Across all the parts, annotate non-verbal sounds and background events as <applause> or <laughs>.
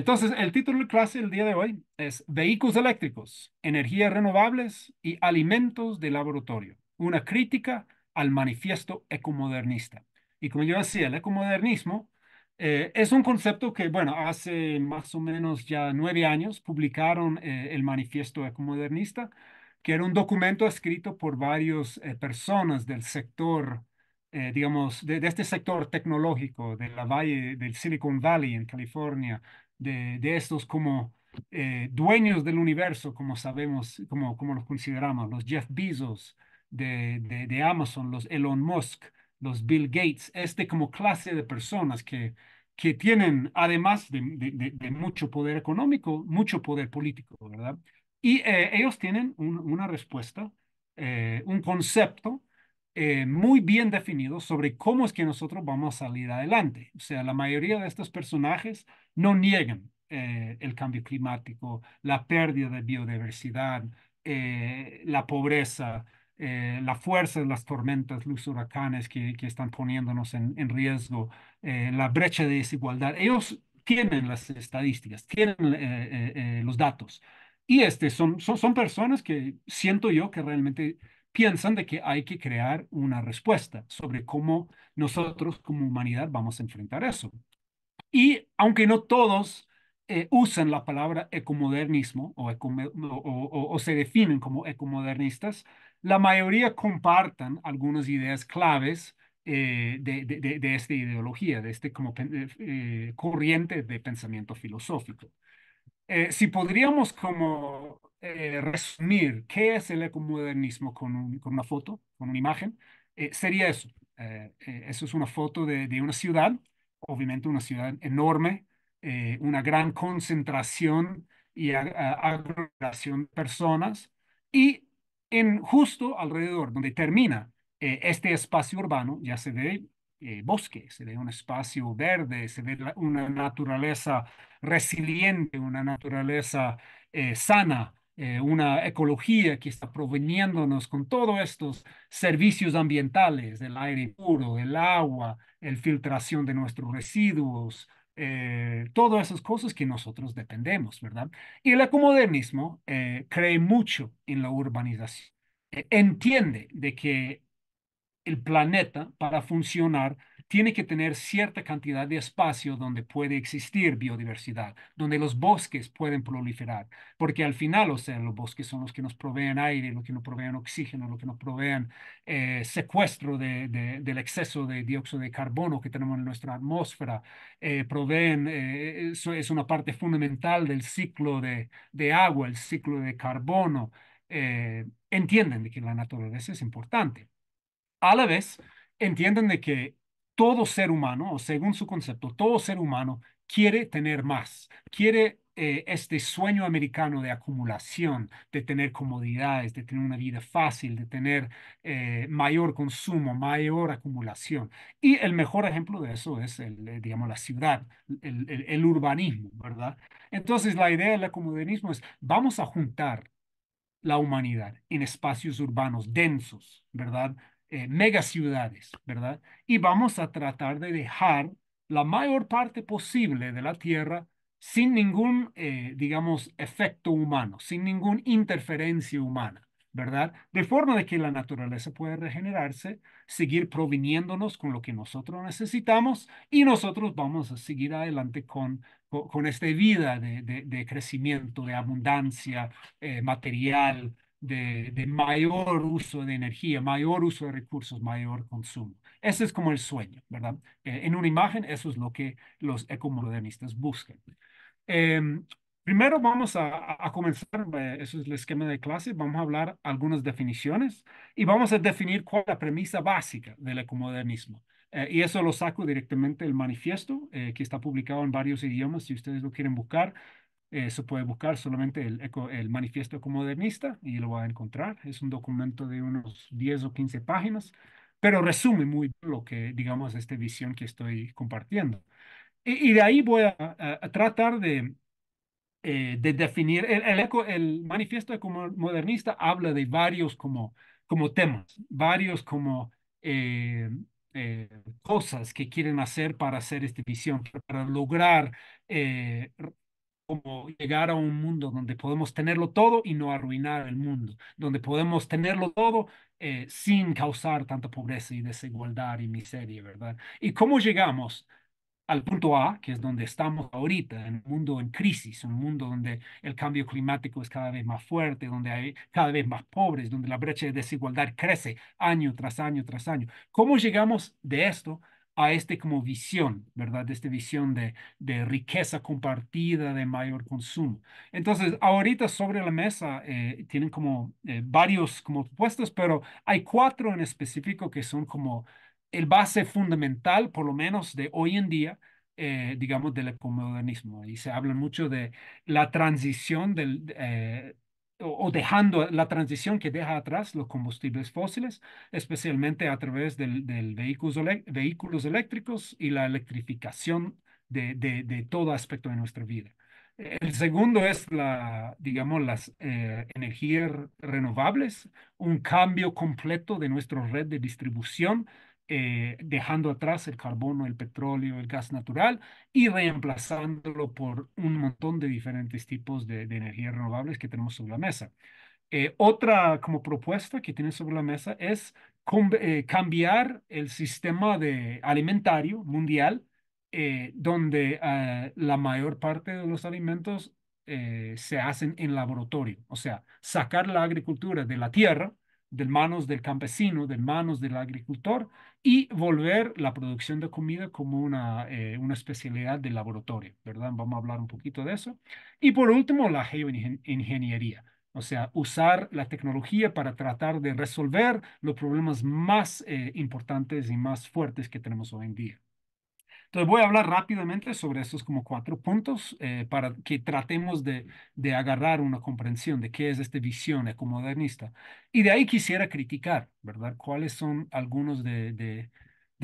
Entonces, el título de clase el día de hoy es Vehículos eléctricos, energías renovables y alimentos de laboratorio, una crítica al manifiesto ecomodernista. Y como yo decía, el ecomodernismo eh, es un concepto que, bueno, hace más o menos ya nueve años publicaron eh, el manifiesto ecomodernista, que era un documento escrito por varias eh, personas del sector digamos, de, este sector tecnológico de la valle del Silicon Valley en California, de, estos como eh, dueños del universo, como sabemos, como, como los consideramos, los Jeff Bezos de, Amazon, los Elon Musk, los Bill Gates, este como clase de personas que, que tienen, además de, mucho poder económico, mucho poder político, ¿verdad? Y eh, ellos tienen una respuesta, eh, un concepto eh, muy bien definidos sobre cómo es que nosotros vamos a salir adelante. O sea, la mayoría de estos personajes no niegan eh, el cambio climático, la pérdida de biodiversidad, eh, la pobreza, la fuerza de las tormentas, los huracanes que, están poniéndonos en, riesgo, la brecha de desigualdad. Ellos tienen las estadísticas, tienen los datos. Y este, son, son, son personas que siento yo que realmente piensan de que hay que crear una respuesta sobre cómo nosotros como humanidad vamos a enfrentar eso. Y aunque no todos eh, usan la palabra ecomodernismo o, se definen como ecomodernistas, la mayoría compartan algunas ideas claves eh, de, esta ideología, de este como, eh, corriente de pensamiento filosófico. Eh, si podríamos como eh, resumir qué es el ecomodernismo con, una foto, con una imagen, eh, sería eso. eso es una foto de, una ciudad, obviamente una ciudad enorme, una gran concentración y agrupación de personas y en justo alrededor donde termina este espacio urbano, ya se ve eh, bosque, se ve un espacio verde, se ve una naturaleza resiliente, una naturaleza eh, sana, eh, una ecología que está proveniéndonos con todos estos servicios ambientales, el aire puro, el agua, la filtración de nuestros residuos, todas esas cosas que nosotros dependemos, ¿verdad? Y el ecomodernismo cree mucho en la urbanización, entiende de que el planeta para funcionar tiene que tener cierta cantidad de espacio donde puede existir biodiversidad, donde los bosques pueden proliferar, porque al final, o sea, los bosques son los que nos proveen aire, los que nos proveen oxígeno, los que nos proveen eh, secuestro del exceso de dióxido de carbono que tenemos en nuestra atmósfera, eh, proveen, eh, eso es una parte fundamental del ciclo de, de agua, el ciclo de carbono. entienden que la naturaleza es importante a la vez entienden de que todo ser humano, o según su concepto, todo ser humano quiere tener más, quiere eh, este sueño americano de acumulación, de tener comodidades, de tener una vida fácil, de tener eh, mayor consumo, mayor acumulación. Y el mejor ejemplo de eso es, el, eh, digamos, la ciudad, el, urbanismo, ¿verdad? Entonces, la idea del urbanismo es, vamos a juntar la humanidad en espacios urbanos densos, ¿verdad? Eh, mega ciudades, ¿verdad? Y vamos a tratar de dejar la mayor parte posible de la Tierra sin ningún, eh, digamos, efecto humano, sin ninguna interferencia humana, ¿verdad? De forma de que la naturaleza pueda regenerarse, seguir proviniéndonos con lo que nosotros necesitamos y nosotros vamos a seguir adelante con, con, esta vida de, crecimiento, de abundancia eh, material, de, mayor uso de energía, mayor uso de recursos, mayor consumo. Ese es como el sueño, ¿verdad? Eh, en una imagen, eso es lo que los ecomodernistas buscan. Em, primero vamos a, comenzar, eh, eso es el esquema de clase, vamos a hablar algunas definiciones y vamos a definir cuál es la premisa básica del ecomodernismo. Eh, y eso lo saco directamente del manifiesto que está publicado en varios idiomas, si ustedes lo quieren buscar. Eh, se puede buscar solamente el, el manifiesto ecomodernista y lo va a encontrar. Es un documento de unos 10 o 15 páginas, pero resume muy bien lo que, digamos, esta visión que estoy compartiendo. Y, de ahí voy a, tratar de, eh, de definir, el, eco, el manifiesto ecomodernista habla de varios como, como temas, varios como... Eh, eh, cosas que quieren hacer para hacer esta visión, para lograr como llegar a un mundo donde podemos tenerlo todo y no arruinar el mundo, donde podemos tenerlo todo eh, sin causar tanta pobreza y desigualdad y miseria, ¿verdad? ¿Y cómo llegamos? al punto A, que es donde estamos ahorita, en un mundo en crisis, un mundo donde el cambio climático es cada vez más fuerte, donde hay cada vez más pobres, donde la brecha de desigualdad crece año tras año tras año. ¿Cómo llegamos de esto a este como visión, ¿verdad? De esta visión de, de riqueza compartida, de mayor consumo. Entonces, ahorita sobre la mesa eh, tienen como eh, varios como puestos, pero hay cuatro en específico que son como el base fundamental, por lo menos de hoy en día, eh, digamos, del ecomodernismo. Y se habla mucho de la transición del, o dejando la transición que deja atrás los combustibles fósiles, especialmente a través de vehículos, eléctricos y la electrificación de, todo aspecto de nuestra vida. E, el segundo es la, digamos, las eh, energías renovables, un cambio completo de nuestra red de distribución, eh, dejando atrás el carbono, el petróleo, el gas natural y reemplazándolo por un montón de diferentes tipos de, energías renovables que tenemos sobre la mesa. Eh, otra como propuesta que tiene sobre la mesa es eh, cambiar el sistema de alimentario mundial, donde la mayor parte de los alimentos se hacen en laboratorio, o sea, sacar la agricultura de la tierra de manos del campesino, de manos del agricultor, y volver la producción de comida como una, eh, una especialidad de laboratorio, ¿verdad? Vamos a hablar un poquito de eso. Y por último, la geoingeniería, o sea, usar la tecnología para tratar de resolver los problemas más eh, importantes y más fuertes que tenemos hoy en día. Entonces voy a hablar rápidamente sobre estos como cuatro puntos eh, para que tratemos de, de agarrar una comprensión de qué es esta visión ecomodernista. Y de ahí quisiera criticar, ¿verdad? ¿Cuáles son algunos de, de,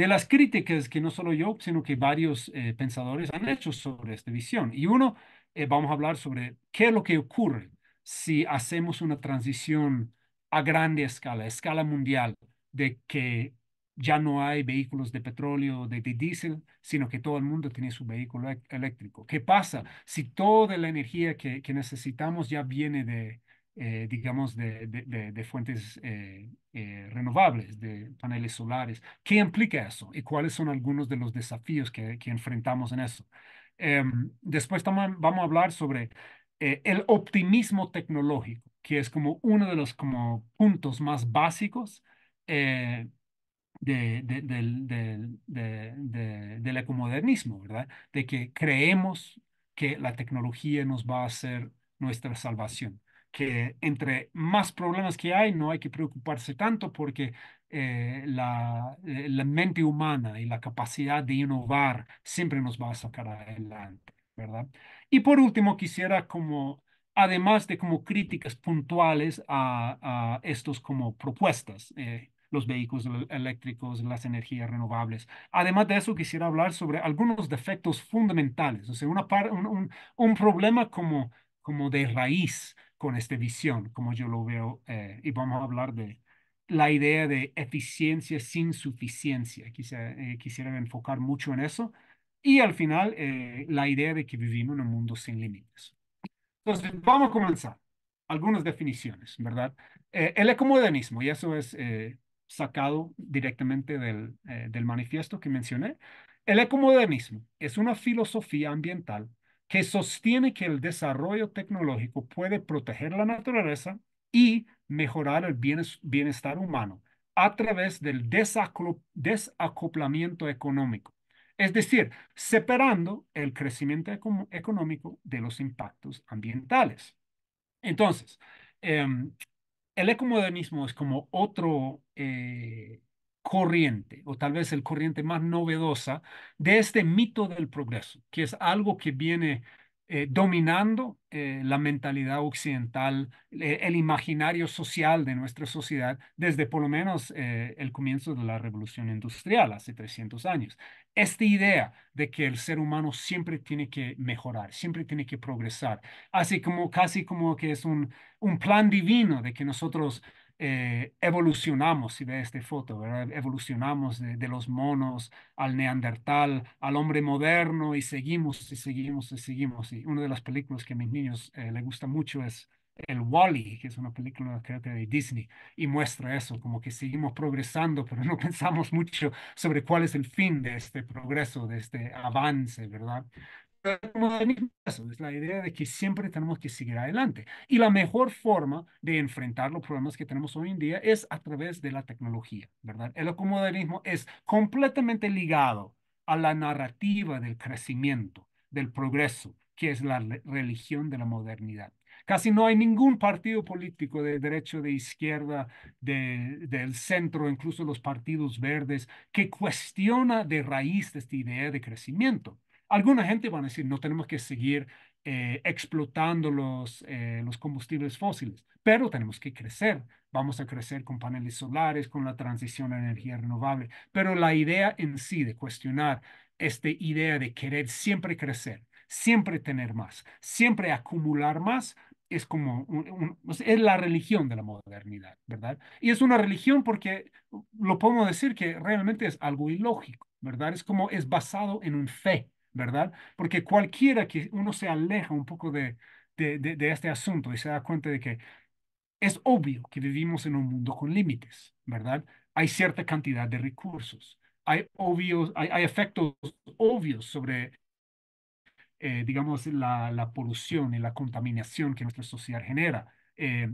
las críticas que no solo yo, sino que varios eh, pensadores han hecho sobre esta visión? Y uno, eh, vamos a hablar sobre qué es lo que ocurre si hacemos una transición a grande escala, a escala mundial, de que ya no hay vehículos de petróleo, de, diésel, sino que todo el mundo tiene su vehículo eléctrico. ¿Qué pasa si toda la energía que, que necesitamos ya viene de, eh, digamos, de, de, de fuentes eh, eh, renovables, de paneles solares? ¿Qué implica eso y cuáles son algunos de los desafíos que, que enfrentamos en eso? Em, después vamos a hablar sobre el optimismo tecnológico, que es como uno de los como puntos más básicos eh, de, de, de, del ecomodernismo, ¿verdad? De que creemos que la tecnología nos va a ser nuestra salvación, que entre más problemas que hay no hay que preocuparse tanto porque eh, la, eh, la, mente humana y la capacidad de innovar siempre nos va a sacar adelante, ¿verdad? Y por último, quisiera como, además de como críticas puntuales a, a estos como propuestas, eh, los vehículos eléctricos, las energías renovables. Además de eso, quisiera hablar sobre algunos defectos fundamentales, o sea, una un, problema como, como de raíz con esta visión, como yo lo veo, eh, y vamos a hablar de la idea de eficiencia sin suficiencia. Quisiera, eh, enfocar mucho en eso. Y al final, eh, la idea de que vivimos en un mundo sin límites. Entonces, vamos a comenzar. Algunas definiciones, ¿verdad? el ecomodernismo, y eso es sacado directamente eh, del, manifiesto que mencioné. El ecomodernismo es una filosofía ambiental que sostiene que el desarrollo tecnológico puede proteger la naturaleza y mejorar el bienestar humano a través del desacoplamiento económico, es decir, separando el crecimiento económico de los impactos ambientales. Entonces, em, el ecomodernismo es como otro eh, corriente, o tal vez el corriente más novedosa, de este mito del progreso, que es algo que viene eh, dominando eh, la mentalidad occidental, eh, el imaginario social de nuestra sociedad desde por lo menos el comienzo de la revolución industrial, hace 300 años. Esta idea de que el ser humano siempre tiene que mejorar, siempre tiene que progresar, así como casi como que es un plan divino de que nosotros eh, evolucionamos, si ve esta foto, ¿verdad? evolucionamos de, los monos al neandertal, al hombre moderno y seguimos y seguimos y seguimos. Y una de las películas que a mis niños eh, le les gusta mucho es el Wally, que es una película de Disney, y muestra eso, como que seguimos progresando, pero no <laughs> pensamos mucho sobre cuál es el fin de este progreso, de este avance, ¿verdad? es la idea de que siempre tenemos que seguir adelante. Y la mejor forma de enfrentar los problemas que tenemos hoy en día es a través de la tecnología, ¿verdad? El ecomodernismo es completamente ligado a la narrativa del crecimiento, del progreso, que es la religión de la modernidad. Casi no hay ningún partido político de derecho, de izquierda, del centro, incluso los partidos verdes, que cuestiona de raíz esta idea de crecimiento. Alguna gente va a decir, no tenemos que seguir eh, explotando los, eh, los combustibles fósiles, pero tenemos que crecer. Vamos a crecer con paneles solares, con la transición a energía renovable. Pero la idea en sí de cuestionar esta idea de querer siempre crecer, siempre tener más, siempre acumular más, es como es la religión de la modernidad, ¿verdad? Y es una religión porque lo podemos decir que realmente es algo ilógico, ¿verdad? Es como es basado en un fe, ¿verdad? Porque cualquiera que uno se aleja un poco de, de, este asunto y se da cuenta de que es obvio que vivimos en un mundo con límites, ¿verdad? Hay cierta cantidad de recursos, hay, obvios, hay, efectos obvios sobre, eh, digamos, la, la, polución y la contaminación que nuestra sociedad genera. Eh,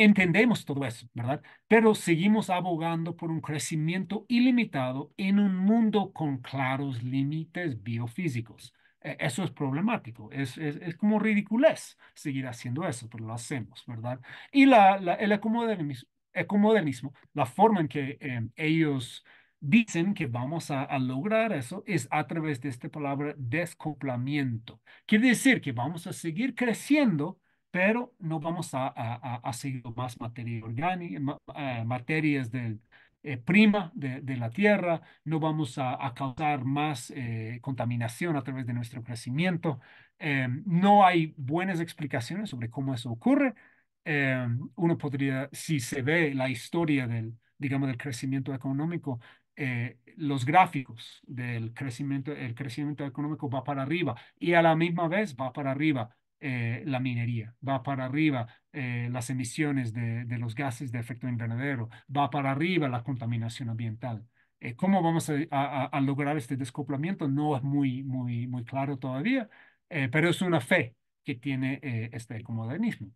Entendemos todo eso, ¿verdad? Pero seguimos abogando por un crecimiento ilimitado en un mundo con claros límites biofísicos. E, eso es problemático, es, es, es, como ridiculez seguir haciendo eso, pero lo hacemos, ¿verdad? Y la, el ecomodernismo, ecomodernismo, la forma en que em, ellos dicen que vamos a, a, lograr eso es a través de esta palabra descoplamiento. Quiere decir que vamos a seguir creciendo, pero no vamos a, a, seguir más materia orgánica, eh, materias eh, de prima de, la tierra, no vamos a, causar más eh, contaminación a través de nuestro crecimiento. Em, no hay buenas explicaciones sobre cómo eso ocurre. Em, uno podría, si se ve la historia del, digamos, del crecimiento económico, los gráficos del crecimiento, el crecimiento económico va para arriba y a la misma vez va para arriba eh, la minería, va para arriba eh, las emisiones de, los gases de efecto invernadero, va para arriba la contaminación ambiental. Eh, ¿Cómo vamos a, lograr este descoplamiento? No es muy, muy, muy claro todavía, pero es una fe que tiene este ecomodernismo.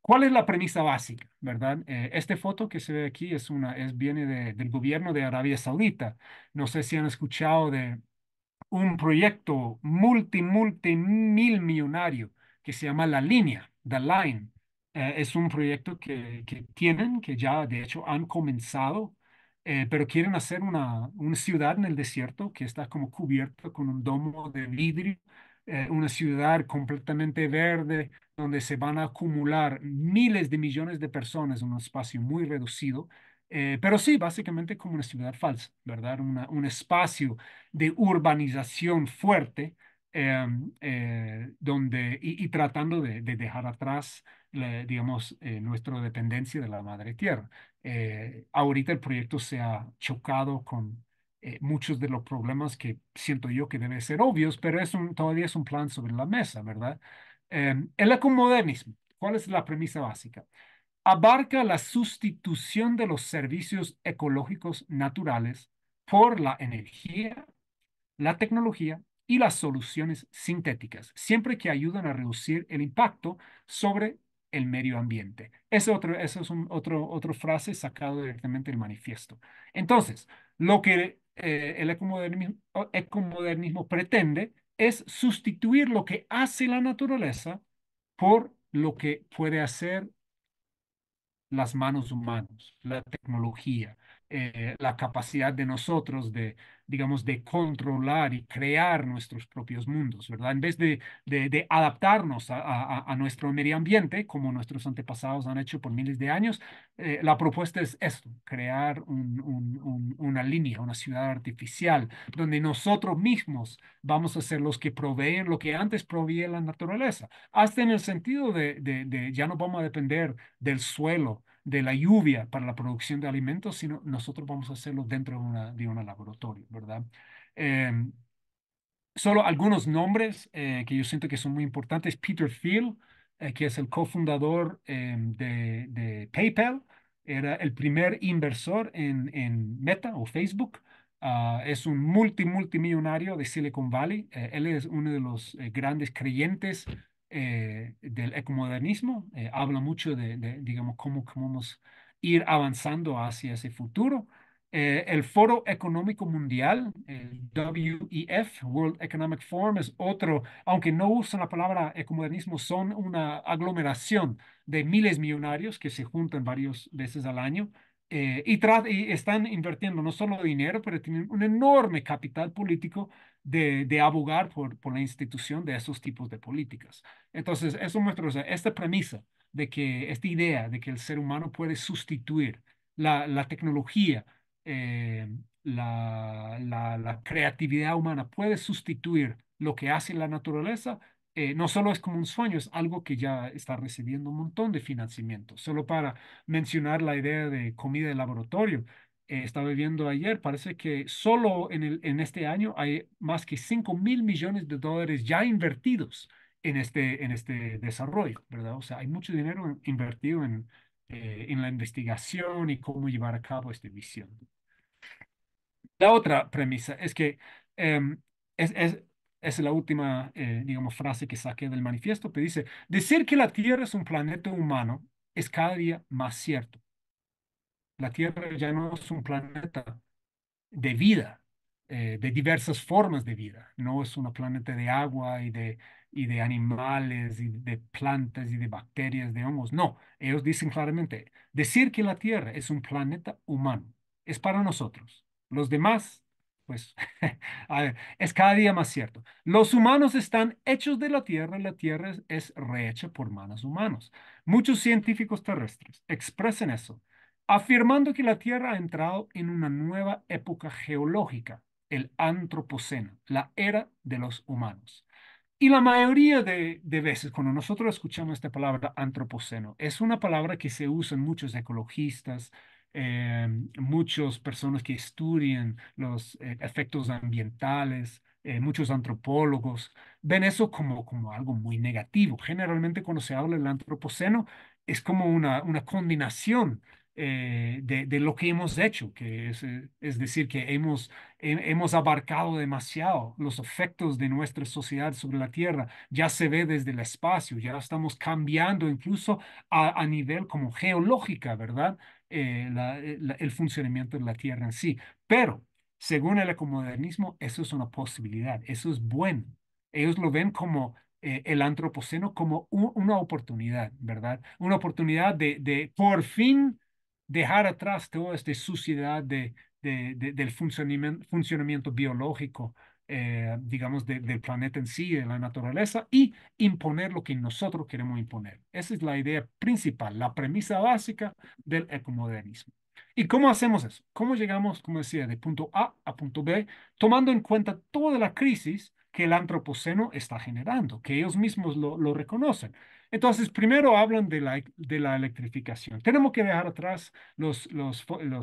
¿Cuál es la premisa básica, verdad? esta foto que se ve aquí es una, es, viene del gobierno de Arabia Saudita. No sé si han escuchado de un proyecto multi, multi, millonario que se llama La Línea, The Line. Eh, es un proyecto que, que, tienen, que ya de hecho han comenzado, eh, pero quieren hacer una, una ciudad en el desierto que está como cubierta con un domo de vidrio, eh, una ciudad completamente verde donde se van a acumular miles de millones de personas en un espacio muy reducido. pero sí, básicamente como una ciudad falsa, ¿verdad? Una, un espacio de urbanización fuerte Em, eh, donde, y, tratando de, dejar atrás, digamos, eh, nuestra dependencia de la madre tierra. Eh, ahorita el proyecto se ha chocado con muchos de los problemas que siento yo que deben ser obvios, pero es un, todavía es un plan sobre la mesa, ¿verdad? Em, el ecomodernismo, ¿cuál es la premisa básica? Abarca la sustitución de los servicios ecológicos naturales por la energía, la tecnología y las soluciones sintéticas, siempre que ayudan a reducir el impacto sobre el medio ambiente. Esa otro, es otro, otra frase sacada directamente del manifiesto. Entonces, lo que eh, el ecomodernismo, pretende es sustituir lo que hace la naturaleza por lo que puede hacer las manos humanas, la tecnología, eh, la capacidad de nosotros de, digamos, de controlar y crear nuestros propios mundos, ¿verdad? En vez de, adaptarnos a, nuestro medio ambiente, como nuestros antepasados han hecho por miles de años, eh, la propuesta es esto, crear una línea, una ciudad artificial, donde nosotros mismos vamos a ser los que proveen lo que antes proveía la naturaleza, hasta en el sentido de, de ya no vamos a depender del suelo, de la lluvia para la producción de alimentos, sino nosotros vamos a hacerlo dentro de una, de un laboratorio, ¿verdad? Eh, solo algunos nombres eh, que yo siento que son muy importantes. Peter Thiel, eh, que es el cofundador de, de, PayPal, era el primer inversor en, en Meta o Facebook. Ah, es un multimillonario de Silicon Valley. él es uno de los grandes creyentes eh, del ecomodernismo, eh, habla mucho de, de digamos, cómo ir avanzando hacia ese futuro. Eh, el Foro Económico Mundial, el WEF, World Economic Forum, es otro, aunque no usan la palabra ecomodernismo, son una aglomeración de miles millonarios que se juntan varias veces al año eh, y, están invirtiendo no solo dinero, pero tienen un enorme capital político de, abogar por, por la institución de esos tipos de políticas. Entonces, eso muestra esta premisa de que esta idea de que el ser humano puede sustituir la, tecnología, eh, la creatividad humana, puede sustituir lo que hace la naturaleza, eh, no solo es como un sueño, es algo que ya está recibiendo un montón de financiamiento. Solo para mencionar la idea de comida de laboratorio, eh, estaba viendo ayer, parece que solo en, el, en este año hay más que 5 mil millones de dólares ya invertidos en este, en este desarrollo, ¿verdad? O sea, hay mucho dinero invertido en, eh, en la investigación y cómo llevar a cabo esta visión. La otra premisa es que em, es es la última, eh, digamos, frase que saqué del manifiesto, que dice, decir que la Tierra es un planeta humano es cada día más cierto. La Tierra ya no es un planeta de vida, eh, de diversas formas de vida. No es un planeta de agua y de, y de animales y de plantas y de bacterias, de hongos. No, ellos dicen claramente, decir que la Tierra es un planeta humano es para nosotros. Los demás pues <laughs> ver, es cada día más cierto. Los humanos están hechos de la Tierra y la Tierra es, rehecha por manos humanos. Muchos científicos terrestres expresan eso, afirmando que la Tierra ha entrado en una nueva época geológica, el Antropoceno, la era de los humanos. Y la mayoría de, veces cuando nosotros escuchamos esta palabra antropoceno, es una palabra que se usa en muchos ecologistas, eh, em, muchas personas que estudian los eh, efectos ambientales, eh, muchos antropólogos, ven eso como, como algo muy negativo. Generalmente cuando se habla del antropoceno es como una, una combinación eh, de, lo que hemos hecho, que es, es decir, que hemos, hemos abarcado demasiado los efectos de nuestra sociedad sobre la Tierra. Ya se ve desde el espacio, ya estamos cambiando incluso a, a nivel como geológica, ¿verdad? Eh, eh, el funcionamiento de la Tierra en sí. Pero, según el ecomodernismo, eso es una posibilidad, eso es bueno. Ellos lo ven como eh, el antropoceno, como una oportunidad, ¿verdad? Una oportunidad de, de por fin dejar atrás toda esta suciedad de, del funcionamiento, funcionamiento biológico eh, digamos, del planeta en sí, de la naturaleza, y imponer lo que nosotros queremos imponer. Esa es la idea principal, la premisa básica del ecomodernismo. ¿Y cómo hacemos eso? ¿Cómo llegamos, como decía, de punto A a punto B, tomando en cuenta toda la crisis que el antropoceno está generando, que ellos mismos lo, reconocen? Entonces, primero hablan de la, de la electrificación. Tenemos que dejar atrás los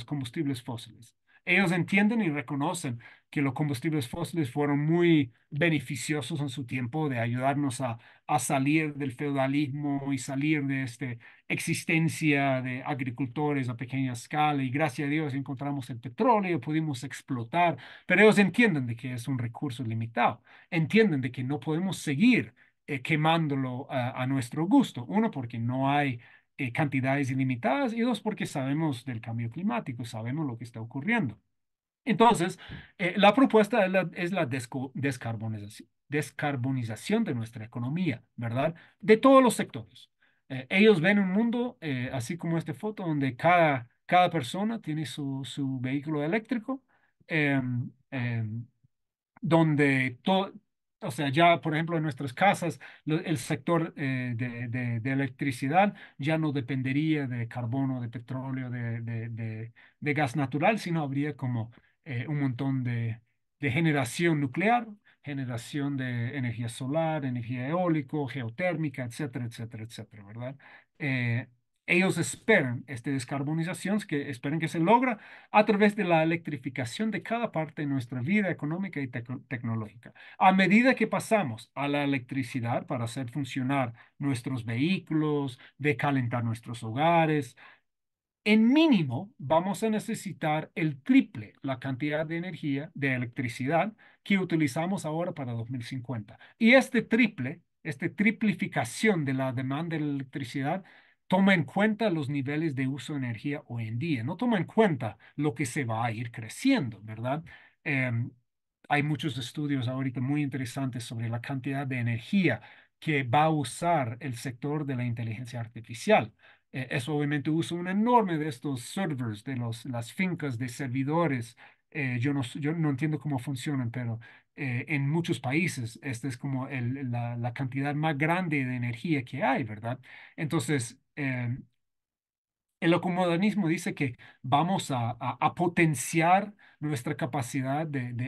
combustibles fósiles ellos entienden y reconocen que los combustibles fósiles fueron muy beneficiosos en su tiempo de ayudarnos a, salir del feudalismo y salir de esta existencia de agricultores a pequeña escala y gracias a Dios encontramos el petróleo, pudimos explotar, pero ellos entienden de que es un recurso limitado, entienden de que no podemos seguir eh, quemándolo a nuestro gusto, uno porque no hay eh, cantidades ilimitadas y dos, porque sabemos del cambio climático, sabemos lo que está ocurriendo. Entonces, eh, la propuesta es la, descarbonización, de nuestra economía, ¿verdad? De todos los sectores. Eh, ellos ven un mundo, así como esta foto, donde cada, cada persona tiene su, su vehículo eléctrico, em, em, donde todo... O sea, ya, por ejemplo, en nuestras casas, el sector eh, de, electricidad ya no dependería de carbono, de petróleo, de, gas natural, sino habría como eh, un montón de, generación nuclear, generación de energía solar, energía eólica, geotérmica, etcétera, etcétera, etcétera, ¿verdad? Eh, ellos esperan esta descarbonización, que esperan que se logra a través de la electrificación de cada parte de nuestra vida económica y tecnológica. A medida que pasamos a la electricidad para hacer funcionar nuestros vehículos, de calentar nuestros hogares, en mínimo vamos a necesitar el triple la cantidad de energía, de electricidad que utilizamos ahora para 2050. Y este triple, esta triplificación de la demanda de electricidad toma en cuenta los niveles de uso de energía hoy en día, no toma en cuenta lo que se va a ir creciendo, ¿verdad? Em, hay muchos estudios ahorita muy interesantes sobre la cantidad de energía que va a usar el sector de la inteligencia artificial. Eh, eso obviamente usa un enorme de estos servers, de los, las fincas de servidores. Eh, yo, no, yo no entiendo cómo funcionan, pero eh, en muchos países esta es como el, la, la, cantidad más grande de energía que hay, ¿verdad? Entonces, eh, el acomodanismo dice que vamos a, potenciar nuestra capacidad de,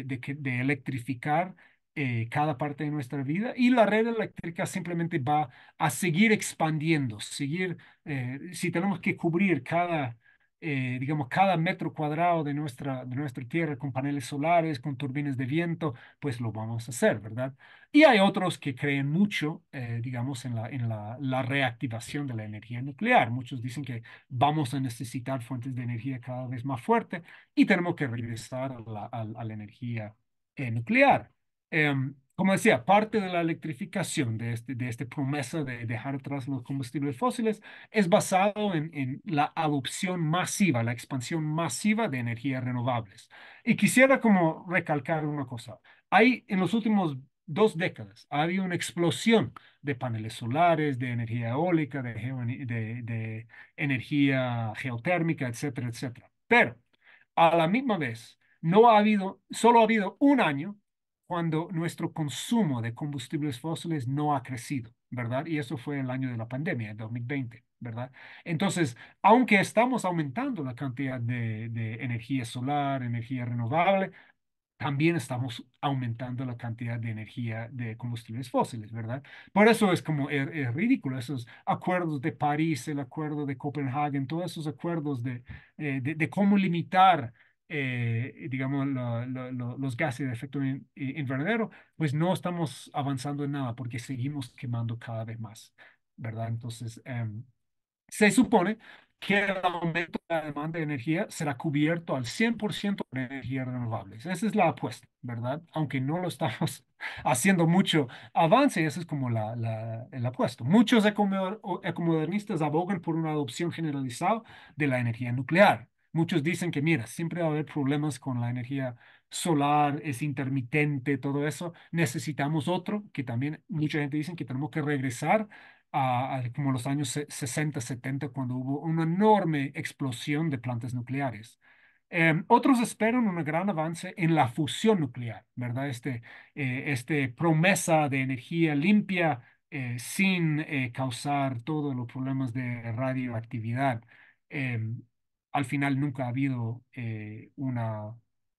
electrificar eh, cada parte de nuestra vida y la red eléctrica simplemente va a seguir expandiendo, seguir, eh, si tenemos que cubrir cada eh, digamos, cada metro cuadrado de nuestra, de nuestra tierra con paneles solares, con turbinas de viento, pues lo vamos a hacer, ¿verdad? Y hay otros que creen mucho, eh, digamos, en, la, en la, la, reactivación de la energía nuclear. Muchos dicen que vamos a necesitar fuentes de energía cada vez más fuertes y tenemos que regresar a la, energía eh, nuclear. Em, como decía, parte de la electrificación de, este, de esta promesa de dejar atrás los combustibles fósiles es basado en, la adopción masiva, la expansión masiva de energías renovables. Y quisiera como recalcar una cosa. Hay en los últimos dos décadas ha habido una explosión de paneles solares, de energía eólica, de, energía geotérmica, etcétera, etcétera. Pero a la misma vez, no ha habido, solo ha habido un año cuando nuestro consumo de combustibles fósiles no ha crecido, ¿verdad? Y eso fue el año de la pandemia, el 2020, ¿verdad? Entonces, aunque estamos aumentando la cantidad de, energía solar, energía renovable, también estamos aumentando la cantidad de energía de combustibles fósiles, ¿verdad? Por eso es como eh, es, ridículo esos acuerdos de París, el acuerdo de Copenhague, todos esos acuerdos de, eh, de cómo limitar eh, digamos, los gases de efecto invernadero, pues no estamos avanzando en nada porque seguimos quemando cada vez más, ¿verdad? Entonces, em, se supone que el aumento de la demanda de energía será cubierto al 100% por energías renovables. Esa es la apuesta, ¿verdad? Aunque no lo estamos <laughs> haciendo mucho avance, esa es como la, el apuesto. Muchos ecomodernistas abogan por una adopción generalizada de la energía nuclear, Muchos dicen que, mira, siempre va a haber problemas con la energía solar, es intermitente, todo eso. Necesitamos otro, que también mucha gente dice que tenemos que regresar a, como los años 60, 70, cuando hubo una enorme explosión de plantas nucleares. Em, otros esperan un gran avance en la fusión nuclear, ¿verdad? Este, eh, este promesa de energía limpia eh, sin eh, causar todos los problemas de radioactividad. Em, al final nunca ha habido eh, un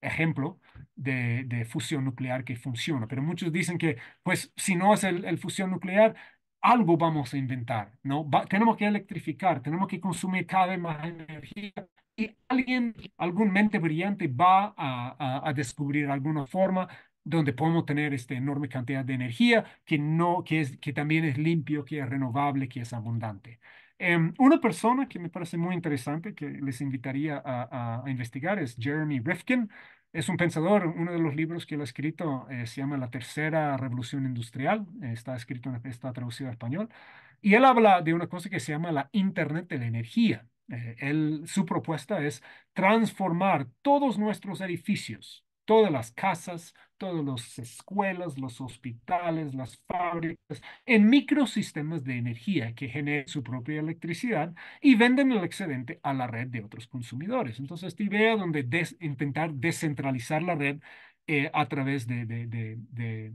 ejemplo de, fusión nuclear que funciona. Pero muchos dicen que, pues, si no es el, fusión nuclear, algo vamos a inventar, ¿no? tenemos que electrificar, tenemos que consumir cada vez más energía y alguien, algún mente brillante va a, descubrir alguna forma donde podemos tener esta enorme cantidad de energía que, no, que, es, que también es limpio, que es renovable, que es abundante. Em, una persona que me parece muy interesante, que les invitaría a, investigar, es Jeremy Rifkin. Es un pensador, uno de los libros que él ha escrito eh, se llama La Tercera Revolución Industrial, eh, está escrito, en, está traducido al español, y él habla de una cosa que se llama la Internet de la Energía. Eh, su propuesta es transformar todos nuestros edificios todas las casas, todas las escuelas, los hospitales, las fábricas, en microsistemas de energía que generan su propia electricidad y venden el excedente a la red de otros consumidores. Entonces, esta idea donde intentar descentralizar la red eh, a través de,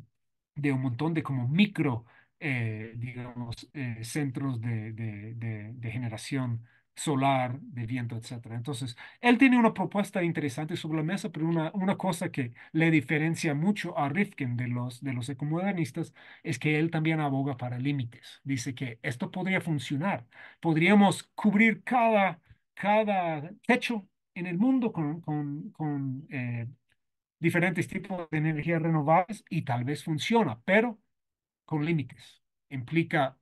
un montón de como micro, eh, digamos, eh, centros de, generación solar, de viento, etcétera. Entonces, él tiene una propuesta interesante sobre la mesa, pero una, una cosa que le diferencia mucho a Rifkin de los, de los ecomodernistas es que él también aboga para límites. Dice que esto podría funcionar. Podríamos cubrir cada, cada techo en el mundo con, con, con eh, diferentes tipos de energías renovables y tal vez funciona, pero con límites. Implica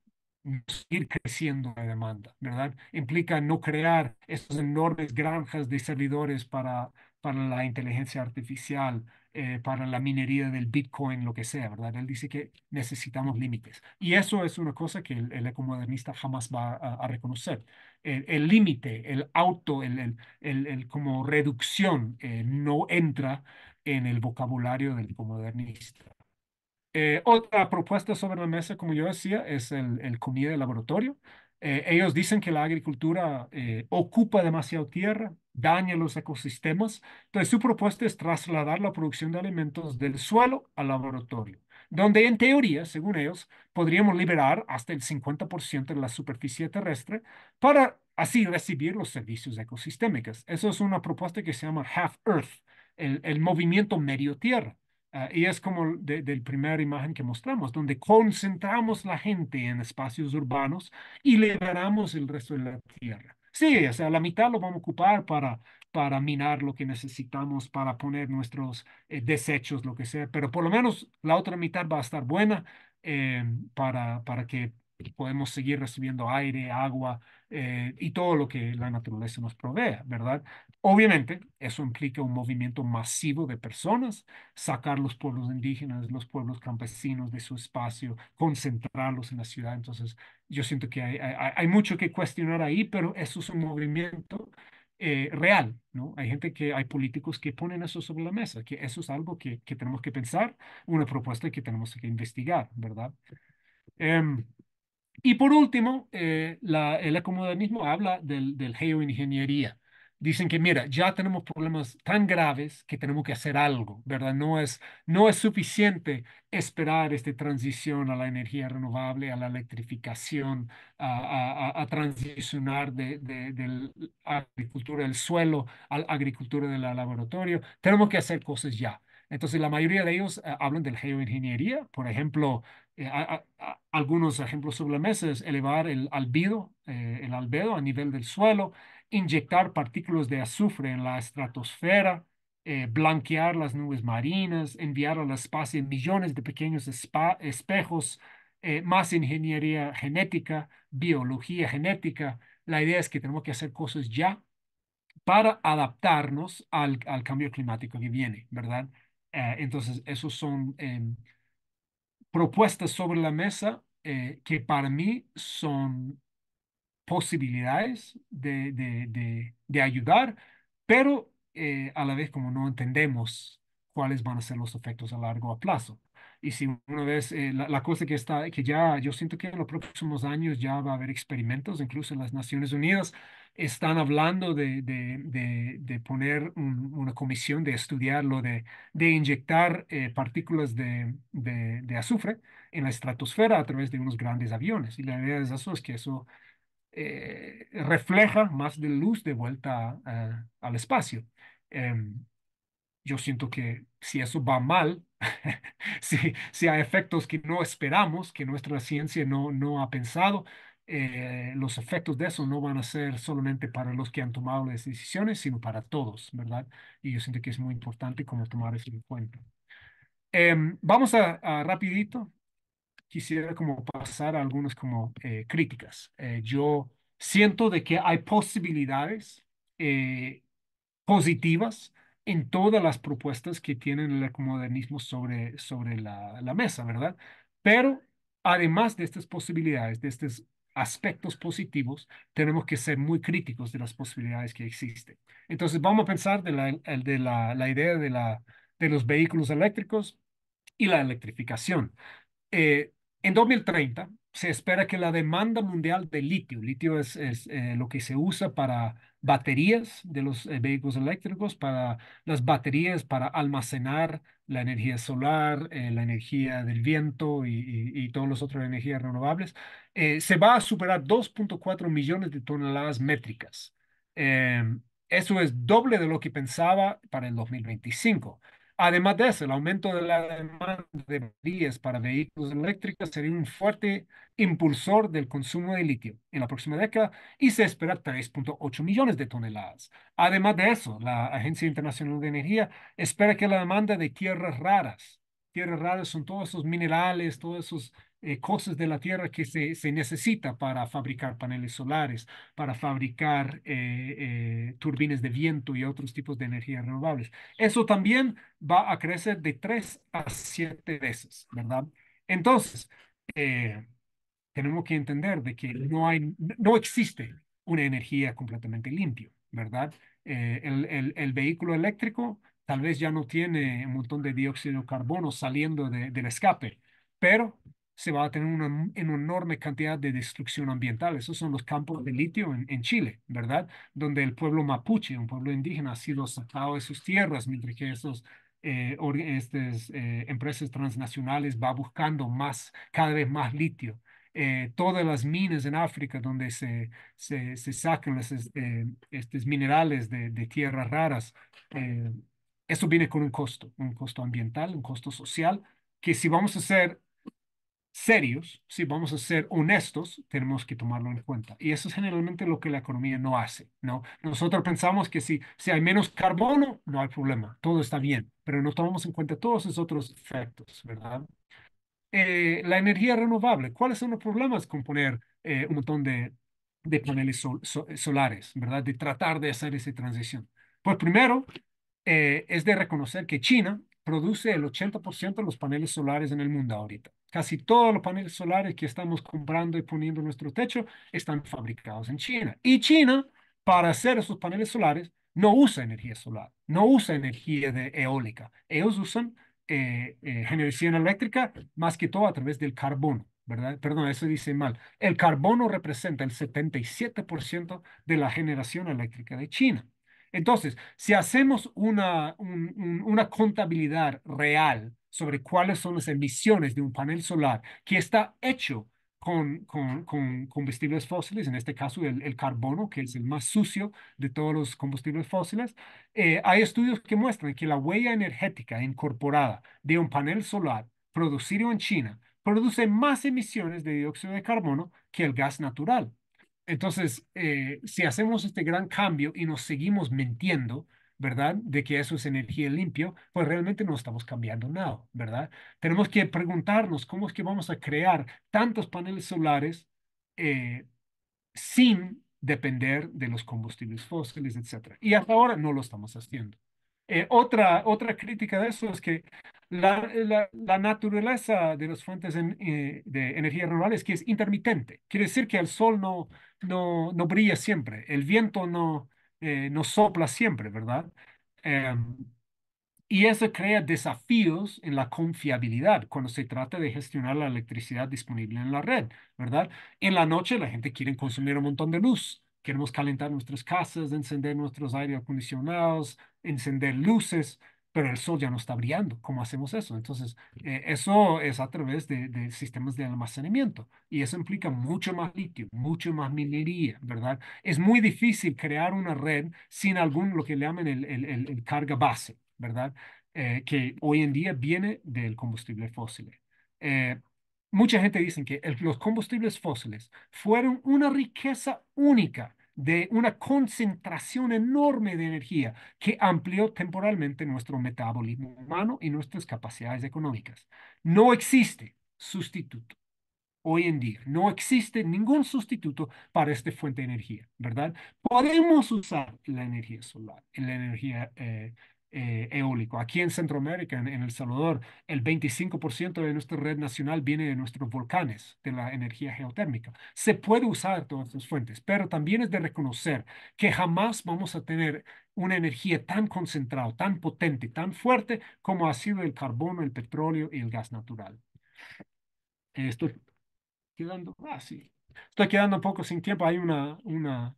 seguir creciendo la demanda, ¿verdad? Implica no crear esas enormes granjas de servidores para, para la inteligencia artificial, eh, para la minería del Bitcoin, lo que sea, ¿verdad? Él dice que necesitamos límites. Y eso es una cosa que el, ecomodernista jamás va a, reconocer. El límite, el, auto, el, el como reducción eh, no entra en el vocabulario del ecomodernista. Eh, otra propuesta sobre la mesa, como yo decía, es el, comida de laboratorio. Eh, ellos dicen que la agricultura eh, ocupa demasiado tierra, daña los ecosistemas. Entonces, su propuesta es trasladar la producción de alimentos del suelo al laboratorio, donde en teoría, según ellos, podríamos liberar hasta el 50% de la superficie terrestre para así recibir los servicios ecosistémicos. Eso es una propuesta que se llama Half Earth, el movimiento medio tierra Ah, y es como de, la primera imagen que mostramos, donde concentramos la gente en espacios urbanos y liberamos el resto de la tierra. Sí, o sea, la mitad lo vamos a ocupar para, para minar lo que necesitamos, para poner nuestros eh, desechos, lo que sea, pero por lo menos la otra mitad va a estar buena eh, para, para que podemos seguir recibiendo aire, agua eh, y todo lo que la naturaleza nos provee, ¿verdad? Obviamente, eso implica un movimiento masivo de personas, sacar los pueblos indígenas, los pueblos campesinos de su espacio, concentrarlos en la ciudad. Entonces, yo siento que hay, hay, mucho que cuestionar ahí, pero eso es un movimiento eh, real, ¿no? Hay gente que, hay políticos que ponen eso sobre la mesa, que eso es algo que, que tenemos que pensar, una propuesta que tenemos que investigar, ¿verdad? Em, y por último, eh, el acomodanismo habla del, del geoingeniería. Dicen que, mira, ya tenemos problemas tan graves que tenemos que hacer algo, ¿verdad? No es, no es suficiente esperar esta transición a la energía renovable, a la electrificación, a, transicionar de, de, la agricultura del suelo a la agricultura del laboratorio. Tenemos que hacer cosas ya. Entonces, la mayoría de ellos eh, hablan de geoingeniería. Por ejemplo, eh, algunos ejemplos sobre la mesa es elevar el albedo, eh, el albedo a nivel del suelo, inyectar partículas de azufre en la estratosfera, blanquear las nubes marinas, enviar al espacio millones de pequeños espejos, más ingeniería genética, biología genética. La idea es que tenemos que hacer cosas ya para adaptarnos al, al cambio climático que viene, ¿verdad? Eh, entonces, esos son em, propuestas sobre la mesa eh, que para mí son posibilidades de, de, ayudar, pero eh, a la vez como no entendemos cuáles van a ser los efectos a largo plazo. Y si una vez, la, cosa que está, que ya yo siento que en los próximos años ya va a haber experimentos, incluso en las Naciones Unidas, están hablando de, poner una comisión de estudiarlo, de, de inyectar eh, partículas de, azufre en la estratosfera a través de unos grandes aviones. Y la idea de eso es que eso eh, refleja más de luz de vuelta eh, al espacio. Em, yo siento que si eso va mal, <laughs> si, hay efectos que no esperamos, que nuestra ciencia no ha pensado, eh, los efectos de eso no van a ser solamente para los que han tomado las decisiones, sino para todos, ¿verdad? Y yo siento que es muy importante como tomar eso en cuenta. Em, vamos a, rapidito. Quisiera como pasar a algunas como eh, críticas. Eh, yo siento de que hay posibilidades positivas en todas las propuestas que tienen el ecomodernismo sobre, sobre la, la mesa, ¿verdad? Pero además de estas posibilidades, de estas aspectos positivos, tenemos que ser muy críticos de las posibilidades que existen. Entonces, vamos a pensar de la, de la, idea de, la, de los vehículos eléctricos y la electrificación. Eh, en 2030, se espera que la demanda mundial de litio, litio es, eh, lo que se usa para baterías de los eh, vehículos eléctricos, para las baterías, para almacenar la energía solar, eh, la energía del viento y, y, y, todas las otras energías renovables, se va a superar 2.4 millones de toneladas métricas. Em, eso es doble de lo que pensaba para el 2025. Además de eso, el aumento de la demanda de baterías para vehículos eléctricos sería un fuerte impulsor del consumo de litio en la próxima década y se espera 3.8 millones de toneladas. Además de eso, la Agencia Internacional de Energía espera que la demanda de tierras raras, tierras raras son todos esos minerales, todos esos eh, cosas de la tierra que se, se, necesita para fabricar paneles solares, para fabricar eh, eh turbinas de viento y otros tipos de energías renovables. Eso también va a crecer de tres a siete veces, ¿verdad? Entonces, eh, tenemos que entender de que no, hay, no existe una energía completamente limpia, ¿verdad? El, el, vehículo eléctrico tal vez ya no tiene un montón de dióxido de carbono saliendo del escape, pero se va a tener una, enorme cantidad de destrucción ambiental. Esos son los campos de litio en, en, Chile, ¿verdad? Donde el pueblo mapuche, un pueblo indígena, ha sido sacado de sus tierras, mientras que esos eh, estas eh, empresas transnacionales va buscando más, cada vez más litio. Eh, todas las minas en África donde se, se, se sacan estos minerales de, de tierras raras, eso viene con un costo, un costo ambiental, un costo social, que si vamos a hacer serios, si vamos a ser honestos, tenemos que tomarlo en cuenta. Y eso es generalmente lo que la economía no hace, ¿no? Nosotros pensamos que si, si hay menos carbono, no hay problema, todo está bien, pero no tomamos en cuenta todos esos otros efectos, ¿verdad? Eh, la energía renovable, ¿cuáles son los problemas con poner eh, un montón de, paneles solares, ¿verdad? De tratar de hacer esa transición. Pues primero, eh, es de reconocer que China produce el 80% de los paneles solares en el mundo ahorita. Casi todos los paneles solares que estamos comprando y poniendo en nuestro techo están fabricados en China. Y China, para hacer esos paneles solares, no usa energía solar, no usa energía de eólica. Ellos usan eh, eh, generación eléctrica más que todo a través del carbono, ¿verdad? Perdón, eso dice mal. El carbono representa el 77% de la generación eléctrica de China. Entonces, si hacemos una, una contabilidad real sobre cuáles son las emisiones de un panel solar que está hecho con, combustibles fósiles, en este caso el, carbono, que es el más sucio de todos los combustibles fósiles. Eh, hay estudios que muestran que la huella energética incorporada de un panel solar producido en China produce más emisiones de dióxido de carbono que el gas natural. Entonces, eh, si hacemos este gran cambio y nos seguimos mintiendo, ¿verdad? De que eso es energía limpia, pues realmente no estamos cambiando nada, ¿verdad? Tenemos que preguntarnos cómo es que vamos a crear tantos paneles solares eh, sin depender de los combustibles fósiles, etc. Y hasta ahora no lo estamos haciendo. Eh, otra, otra crítica de eso es que la, naturaleza de las fuentes eh, de energía renovable es que es intermitente. Quiere decir que el sol no, no, no brilla siempre, el viento no, eh, nos sopla siempre, ¿verdad? Em, y eso crea desafíos en la confiabilidad cuando se trata de gestionar la electricidad disponible en la red, ¿verdad? En la noche la gente quiere consumir un montón de luz. Queremos calentar nuestras casas, encender nuestros aire acondicionados, encender luces pero el sol ya no está brillando. ¿Cómo hacemos eso? Entonces, eh, eso es a través de, sistemas de almacenamiento y eso implica mucho más litio, mucho más minería, ¿verdad? Es muy difícil crear una red sin algún, lo que le llaman el, el, carga base, ¿verdad? Eh, que hoy en día viene del combustible fósil. Eh, mucha gente dice que los combustibles fósiles fueron una riqueza única de una concentración enorme de energía que amplió temporalmente nuestro metabolismo humano y nuestras capacidades económicas. No existe sustituto hoy en día. No existe ningún sustituto para esta fuente de energía, ¿verdad? Podemos usar la energía solar, la energía eh, eh, eólico. Aquí en Centroamérica, en, El Salvador, el 25% de nuestra red nacional viene de nuestros volcanes, de la energía geotérmica. Se puede usar todas estas fuentes, pero también es de reconocer que jamás vamos a tener una energía tan concentrada, tan potente, tan fuerte como ha sido el carbono, el petróleo y el gas natural. Estoy quedando, ah, Estoy quedando un poco sin tiempo. Hay una, una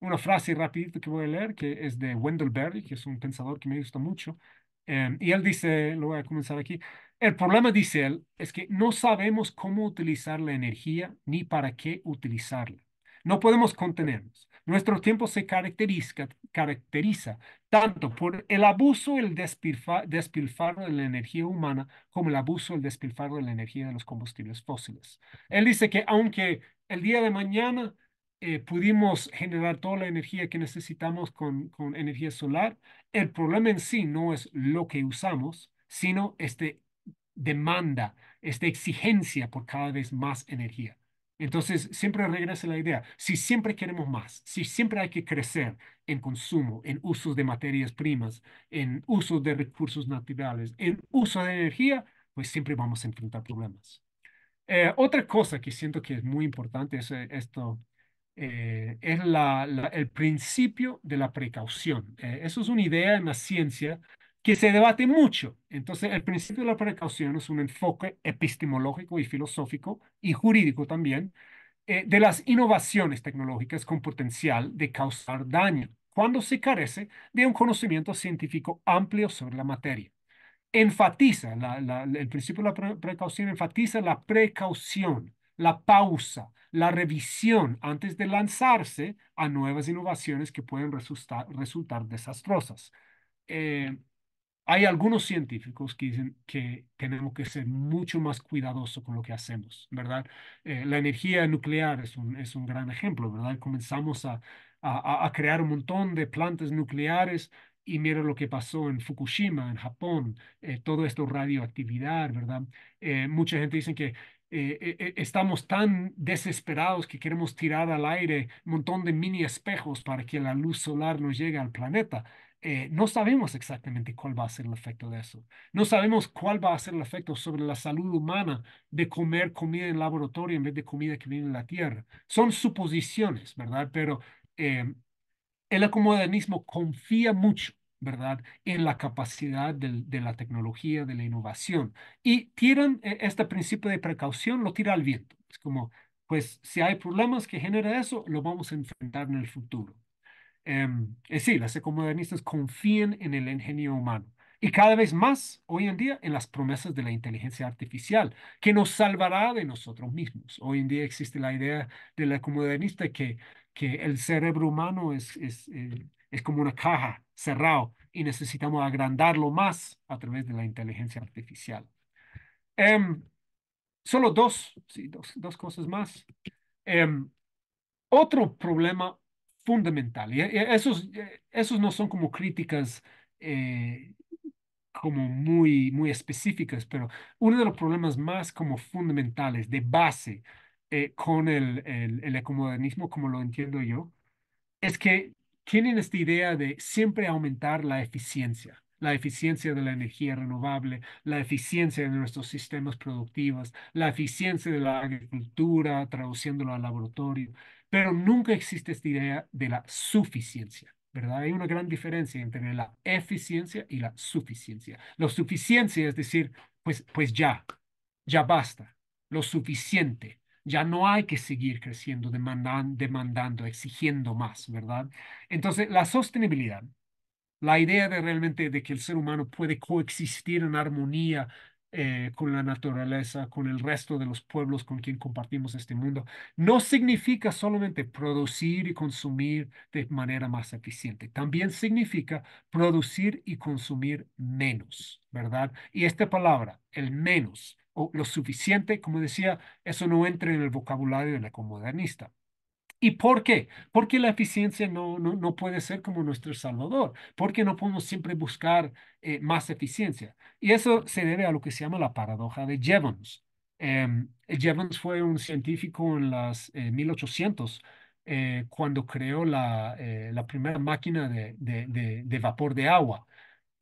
una frase rápida que voy a leer, que es de Wendell Berry, que es un pensador que me gusta mucho, em, y él dice, lo voy a comenzar aquí, el problema, dice él, es que no sabemos cómo utilizar la energía ni para qué utilizarla. No podemos contenernos. Nuestro tiempo se caracteriza, caracteriza tanto por el abuso, el despilfarro de la energía humana, como el abuso, el despilfarro de la energía de los combustibles fósiles. Él dice que aunque el día de mañana eh, pudimos generar toda la energía que necesitamos con, con, energía solar. El problema en sí no es lo que usamos, sino esta demanda, esta exigencia por cada vez más energía. Entonces, siempre regresa la idea, si siempre queremos más, si siempre hay que crecer en consumo, en usos de materias primas, en usos de recursos naturales, en uso de energía, pues siempre vamos a enfrentar problemas. Eh, otra cosa que siento que es muy importante es eh, esto eh, es el principio de la precaución. Eh, eso es una idea en la ciencia que se debate mucho. Entonces, el principio de la precaución es un enfoque epistemológico y filosófico y jurídico también eh, de las innovaciones tecnológicas con potencial de causar daño cuando se carece de un conocimiento científico amplio sobre la materia. Enfatiza, la, el principio de la precaución enfatiza la precaución, la pausa, la revisión antes de lanzarse a nuevas innovaciones que pueden resultar, resultar desastrosas. Eh, hay algunos científicos que dicen que tenemos que ser mucho más cuidadosos con lo que hacemos, ¿verdad? Eh, la energía nuclear es un, es un gran ejemplo, ¿verdad? Comenzamos a, a, crear un montón de plantas nucleares y mira lo que pasó en Fukushima, en Japón, eh, todo esto radioactividad, ¿verdad? mucha gente dice que eh, eh, eh, estamos tan desesperados que queremos tirar al aire un montón de mini espejos para que la luz solar nos llegue al planeta. no sabemos exactamente cuál va a ser el efecto de eso. No sabemos cuál va a ser el efecto sobre la salud humana de comer comida en laboratorio en vez de comida que viene de la Tierra. Son suposiciones, ¿verdad? Pero el acomodanismo confía mucho ¿verdad? En la capacidad de, la tecnología, de la innovación. Y tiran eh, este principio de precaución, lo tira al viento. Es como, pues si hay problemas que genera eso, lo vamos a enfrentar en el futuro. es em, decir, las ecomodernistas confían en el ingenio humano. Y cada vez más hoy en día en las promesas de la inteligencia artificial, que nos salvará de nosotros mismos. Hoy en día existe la idea la ecomodernista que, que el cerebro humano es, es eh, es como una caja cerrado y necesitamos agrandarlo más a través de la inteligencia artificial. Em, solo dos, sí, dos, dos, cosas más. Em, otro problema fundamental, y e, e, esos, e, esos no son como críticas eh, como muy, muy específicas, pero uno de los problemas más como fundamentales, de base, eh, con el, el, el, ecomodernismo, como lo entiendo yo, es que tienen esta idea de siempre aumentar la eficiencia, la eficiencia de la energía renovable, la eficiencia de nuestros sistemas productivos, la eficiencia de la agricultura, traduciéndolo al laboratorio, pero nunca existe esta idea de la suficiencia. ¿verdad? Hay una gran diferencia entre la eficiencia y la suficiencia. La suficiencia es decir, pues, pues ya, ya basta, lo suficiente, ya no hay que seguir creciendo, demandando, exigiendo más, ¿verdad? Entonces, la sostenibilidad, la idea de realmente de que el ser humano puede coexistir en armonía eh, con la naturaleza, con el resto de los pueblos con quien compartimos este mundo, no significa solamente producir y consumir de manera más eficiente, también significa producir y consumir menos, ¿verdad? Y esta palabra, el menos, o lo suficiente, como decía, eso no entra en el vocabulario del ecomodernista. ¿Y por qué? Porque la eficiencia no, puede ser como nuestro Salvador, porque no podemos siempre buscar eh, más eficiencia. Y eso se debe a lo que se llama la paradoja de Jevons. Em, Jevons fue un científico en las 1800 eh, eh, cuando creó la, primera máquina de, vapor de agua.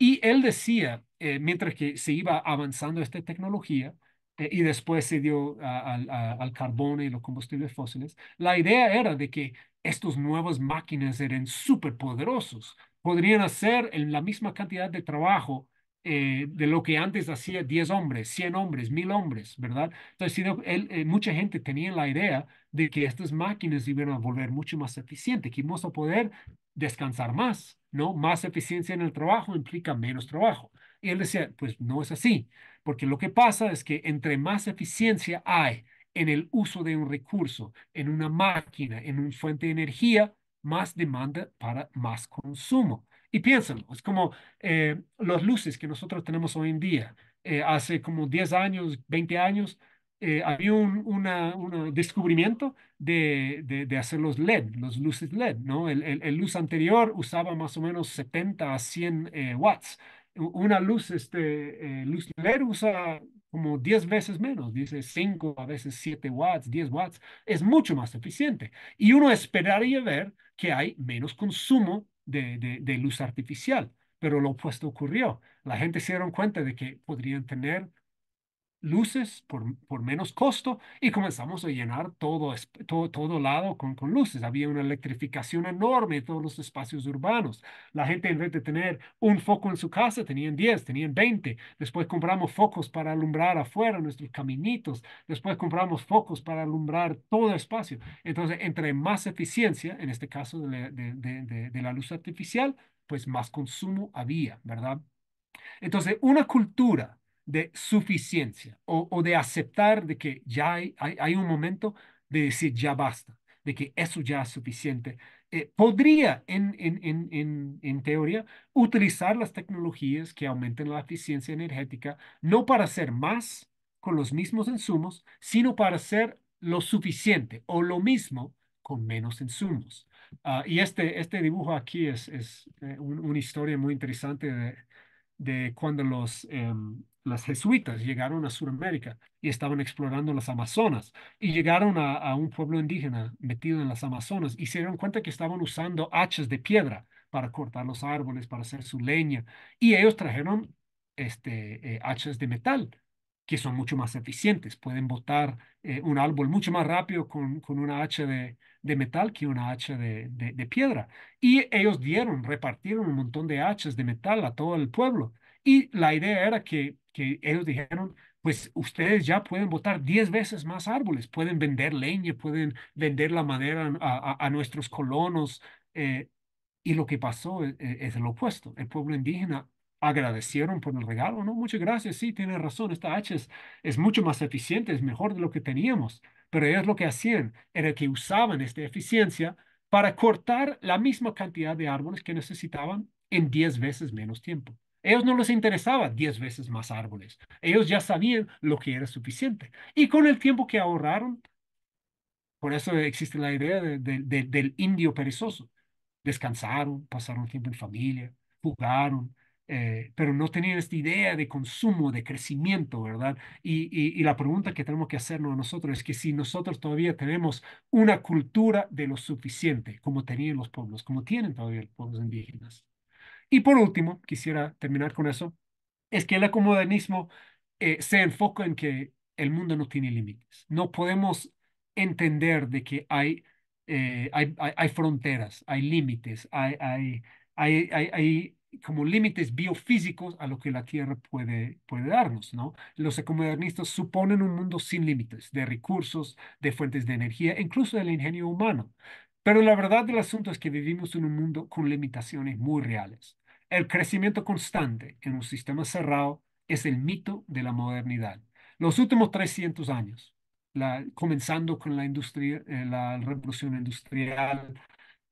Y él decía, eh, mientras que se iba avanzando esta tecnología, eh, y después se dio al carbón y los combustibles fósiles, la idea era de que estos nuevas máquinas eran súper poderosos, podrían hacer en la misma cantidad de trabajo eh, de lo que antes hacía 10 hombres, 100 hombres, 1000 hombres, ¿verdad? Entonces, eh, mucha gente tenía la idea de que estas máquinas iban a volver mucho más eficientes, que íbamos a poder descansar más, ¿no? Más eficiencia en el trabajo implica menos trabajo. Y él decía, pues no es así, porque lo que pasa es que entre más eficiencia hay en el uso de un recurso, en una máquina, en una fuente de energía, más demanda para más consumo. Y piénsenlo, es como eh, los luces que nosotros tenemos hoy en día. Eh, hace como 10 años, 20 años, eh, había un una, descubrimiento de, de, hacer los LED, los luces LED, ¿no? El, luz anterior usaba más o menos 70 a 100 eh, watts. Una luz, este, luz LED usa como 10 veces menos, dice 5, a veces 7 watts, 10 watts, es mucho más eficiente. Y uno esperaría ver que hay menos consumo de, luz artificial, pero lo opuesto ocurrió. La gente se dieron cuenta de que podrían tener luces por, por menos costo y comenzamos a llenar todo, todo, lado con, luces. Había una electrificación enorme en todos los espacios urbanos. La gente en vez de tener un foco en su casa, tenían 10, tenían 20. Después compramos focos para alumbrar afuera nuestros caminitos. Después compramos focos para alumbrar todo espacio. Entonces, entre más eficiencia, en este caso de de la luz artificial, pues más consumo había, ¿verdad? Entonces, una cultura de suficiencia o, o de aceptar de que ya hay, hay, un momento de decir ya basta, de que eso ya es suficiente. Eh, podría, en, en, en, en, teoría, utilizar las tecnologías que aumenten la eficiencia energética, no para hacer más con los mismos insumos, sino para hacer lo suficiente o lo mismo con menos insumos. Ah, y este, este dibujo aquí es, es eh, una historia muy interesante de, de cuando los, em, las jesuitas llegaron a Sudamérica y estaban explorando las Amazonas y llegaron a, a un pueblo indígena metido en las Amazonas y se dieron cuenta que estaban usando hachas de piedra para cortar los árboles, para hacer su leña. Y ellos trajeron este, eh, hachas de metal, que son mucho más eficientes. Pueden botar eh, un árbol mucho más rápido con, con una hacha de, de, metal que una hacha de, de, de, piedra. Y ellos dieron, repartieron un montón de hachas de metal a todo el pueblo. Y la idea era que que ellos dijeron, pues ustedes ya pueden botar 10 veces más árboles, pueden vender leña, pueden vender la madera a, nuestros colonos. Eh, y lo que pasó eh, eh, es, lo opuesto. El pueblo indígena agradecieron por el regalo, ¿no? Muchas gracias, sí, tiene razón, esta hacha es, es mucho más eficiente, es mejor de lo que teníamos. Pero ellos lo que hacían era que usaban esta eficiencia para cortar la misma cantidad de árboles que necesitaban en 10 veces menos tiempo. Ellos no les interesaba 10 veces más árboles. Ellos ya sabían lo que era suficiente. Y con el tiempo que ahorraron, por eso existe la idea del indio perezoso. Descansaron, pasaron tiempo en familia, jugaron, eh, pero no tenían esta idea de consumo, de crecimiento, ¿verdad? Y, y, la pregunta que tenemos que hacernos nosotros es que si nosotros todavía tenemos una cultura de lo suficiente, como tenían los pueblos, como tienen todavía los pueblos indígenas, y por último, quisiera terminar con eso, es que el acomodanismo eh, se enfoca en que el mundo no tiene límites. No podemos entender de que hay, eh, hay, fronteras, hay límites, hay, hay, hay, como límites biofísicos a lo que la Tierra puede, puede darnos, ¿no? Los ecomodernistas suponen un mundo sin límites de recursos, de fuentes de energía, incluso del ingenio humano. Pero la verdad del asunto es que vivimos en un mundo con limitaciones muy reales. El crecimiento constante en un sistema cerrado es el mito de la modernidad. Los últimos 300 años, comenzando con la, industria, eh, la revolución industrial,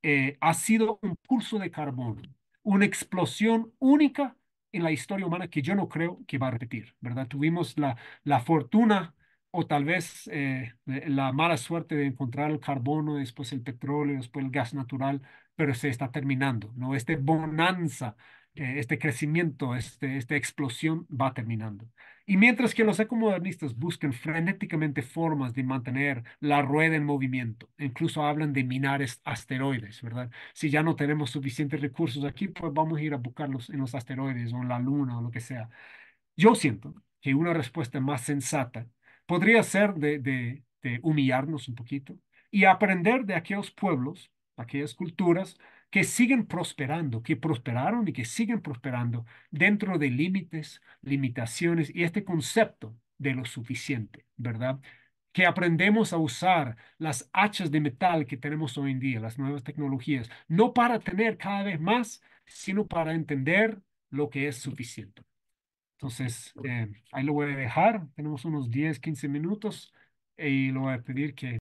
eh, ha sido un pulso de carbono, una explosión única en la historia humana que yo no creo que va a repetir, ¿verdad? Tuvimos la, la fortuna o tal vez eh, eh, la mala suerte de encontrar el carbono, después el petróleo, después el gas natural, pero se está terminando, ¿no? Este bonanza, eh, este crecimiento, este, esta explosión va terminando. Y mientras que los ecomodernistas buscan frenéticamente formas de mantener la rueda en movimiento, incluso hablan de minar asteroides, ¿verdad? Si ya no tenemos suficientes recursos aquí, pues vamos a ir a buscarlos en los asteroides o en la luna o lo que sea. Yo siento que una respuesta más sensata podría ser de, de humillarnos un poquito y aprender de aquellos pueblos, aquellas culturas que siguen prosperando, que prosperaron y que siguen prosperando dentro de límites, limitaciones y este concepto de lo suficiente, ¿verdad? que aprendemos a usar las hachas de metal que tenemos hoy en día, las nuevas tecnologías, no para tener cada vez más, sino para entender lo que es suficiente. Entonces, eh, ahí lo voy a dejar. Tenemos unos 10, 15 minutos eh, y lo voy a pedir que...